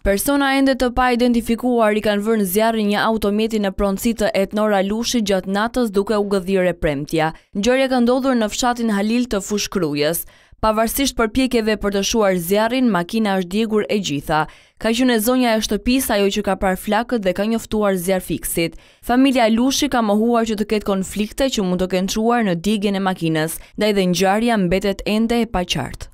Persona ende të pa identifikuar i kanë vërnë zjarë një automjeti në pronësit të etnora lushi gjatë natës duke u e premtja. Gjërja ka ndodhur në fshatin Halil të fushkrujës. Pavarësisht për pjekjeve për të shuar zjarin, makina është djegur e gjitha. Ka që në zonja e shtëpis ajo që ka par flakët dhe ka njoftuar zjarë fiksit. Familia Lushi ka mohuar që të ketë konflikte që mund të kënquar në digjen e makines, da i dhe njarja mbetet ende e pa qartë.